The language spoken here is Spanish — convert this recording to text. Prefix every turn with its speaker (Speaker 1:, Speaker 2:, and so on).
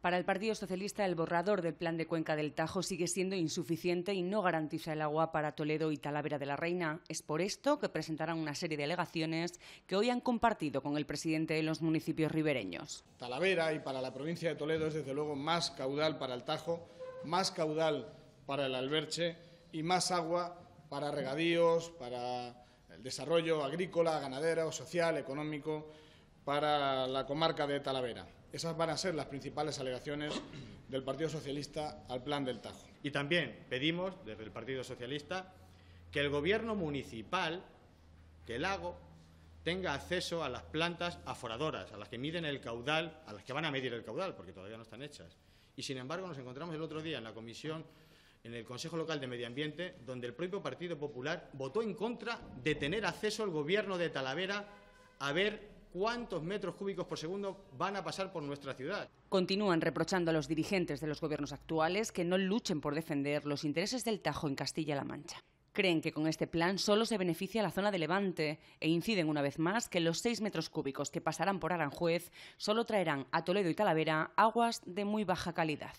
Speaker 1: Para el Partido Socialista, el borrador del plan de Cuenca del Tajo sigue siendo insuficiente y no garantiza el agua para Toledo y Talavera de la Reina. Es por esto que presentarán una serie de alegaciones que hoy han compartido con el presidente de los municipios ribereños.
Speaker 2: Talavera y para la provincia de Toledo es desde luego más caudal para el Tajo, más caudal para el Alberche y más agua para regadíos, para el desarrollo agrícola, ganadero, social, económico para la comarca de Talavera. Esas van a ser las
Speaker 3: principales alegaciones del Partido Socialista al plan del Tajo. Y también pedimos desde el Partido Socialista que el Gobierno municipal, que el lago, tenga acceso a las plantas aforadoras, a las que miden el caudal, a las que van a medir el caudal, porque todavía no están hechas. Y, sin embargo, nos encontramos el otro día en la comisión, en el Consejo Local de Medio Ambiente, donde el propio Partido Popular votó en contra de tener acceso el Gobierno de Talavera a ver cuántos metros cúbicos por segundo van a pasar por nuestra ciudad.
Speaker 1: Continúan reprochando a los dirigentes de los gobiernos actuales que no luchen por defender los intereses del Tajo en Castilla-La Mancha. Creen que con este plan solo se beneficia la zona de Levante e inciden una vez más que los seis metros cúbicos que pasarán por Aranjuez solo traerán a Toledo y Talavera aguas de muy baja calidad.